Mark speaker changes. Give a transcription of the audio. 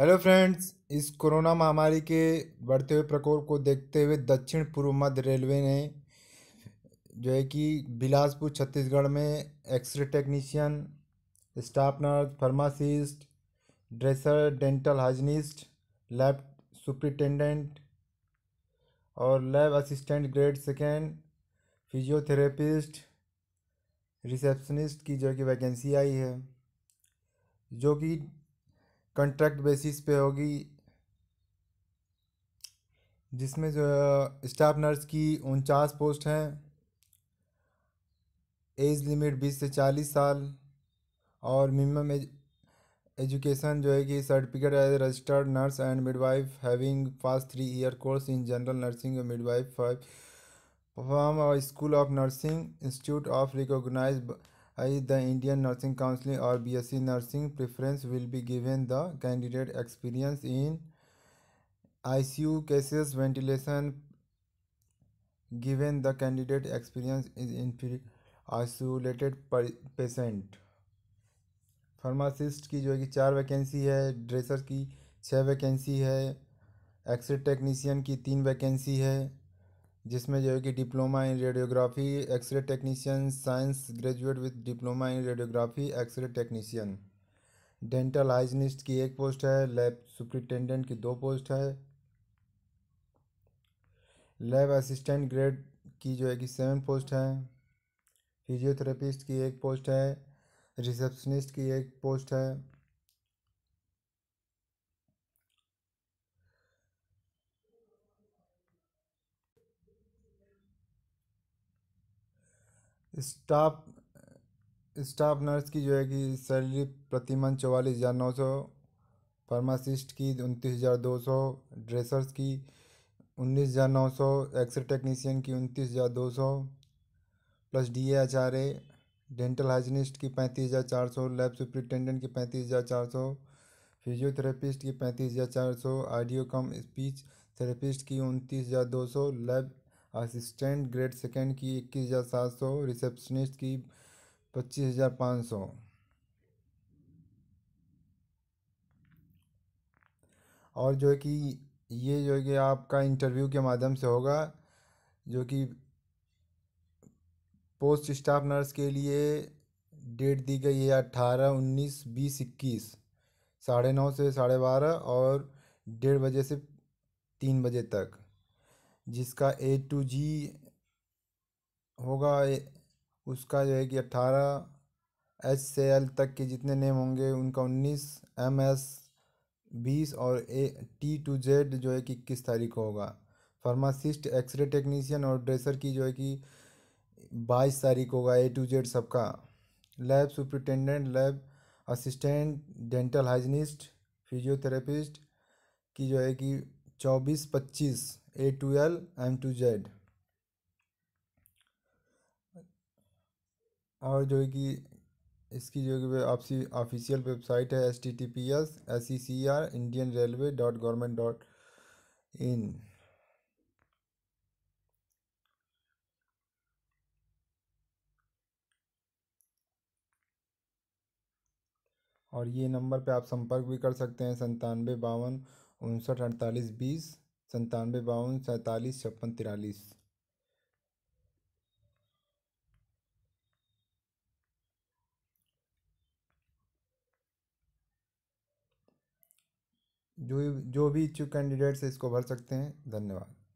Speaker 1: hello friends इस corona महामारी के बढ़ते हुए प्रकोप को देखते हुए दक्षिण पूर्व मध्य रेलवे ने जो है कि बिलासपुर छत्तीसगढ़ में X ray technician staff nurse pharmacist dresser dental hygienist lab superintendent और lab assistant grade second physiotherapist receptionist की जो कि वैकेंसी आई है जो कि कंट्रैक्ट बेसिस पे होगी जिसमें जो स्टाफ नर्स की उनचास पोस्ट हैं एज लिमिट बीस से चालीस साल और मिनिमम एज, एजुकेशन जो है कि certificate as registered nurse and midwife having pass three year course in general nursing and midwife five form और school of nursing institute of recognise I the Indian nursing counselling और B S C nursing preference will be given the candidate experience in I C U cases ventilation given the candidate experience is in फिर isolated patient pharmacist की जो है कि चार vacancy है dresser की छः वैकेंसी है एक्सरे टेक्नीसियन की तीन वैकेंसी है जिसमें जो है कि diploma in radiography X ray technician science graduate with diploma in radiography X ray technician dental hygienist की एक पोस्ट है लैब सुप्रिटेंडेंट की दो पोस्ट है लैब असिस्टेंट ग्रेड की जो है कि सेवन पोस्ट है फिजियोथेरेपिस्ट की एक पोस्ट है रिसेप्शनिस्ट की एक पोस्ट है स्टाफ स्टाफ नर्स की जो है कि सैलरी प्रति मंथ चौवालीस हज़ार नौ सौ फार्मासिस्ट की उनतीस हज़ार दो सौ ड्रेसर्स की उन्नीस हज़ार नौ सौ एक्सरे टेक्नीसियन की उनतीस हज़ार दो सौ plus D H R A dental hygienist की पैंतीस हज़ार चार सौ लैब सुप्रिटेंडेंट की पैंतीस हज़ार चार सौ फिजियोथेरेपिस्ट की पैंतीस हज़ार चार सौ आडियो कम स्पीच थेरेपिस्ट की उनतीस हज़ार दो सौ लैब असिस्टेंट ग्रेड सेकेंड की इक्कीस हज़ार सात सौ रिसेप्शनिस्ट की पच्चीस हज़ार पाँच सौ और जो है कि ये जो है कि आपका इंटरव्यू के माध्यम से होगा जो कि पोस्ट स्टाफ नर्स के लिए डेट दी गई है अट्ठारह उन्नीस बीस इक्कीस साढ़े नौ से साढ़े बारह और डेढ़ बजे से तीन बजे तक जिसका ए टू जी होगा उसका जो है कि अट्ठारह एच से एल तक के जितने नेम होंगे उनका उन्नीस एम एस बीस और ए टी टू जेड जो है कि इक्कीस तारीख को होगा फार्मासिस्ट एक्सरे टेक्नीशियन और ड्रेसर की जो है कि बाईस तारीख होगा ए टू जेड सबका lab superintendent lab assistant dental hygienist physiotherapist की जो है कि चौबीस पच्चीस A to L M to Z और जो है कि इसकी जो है आपसी ऑफिशियल वेबसाइट है S T T P S S C C R Indian railway dot government dot in और ये नंबर पे आप संपर्क भी कर सकते हैं संतानवे बावन उनसठ अड़तालीस बीस संतानवे बावन सैंतालीस छप्पन तिरालीस जो जो भी इच्छुक कैंडिडेट्स इसको भर सकते हैं धन्यवाद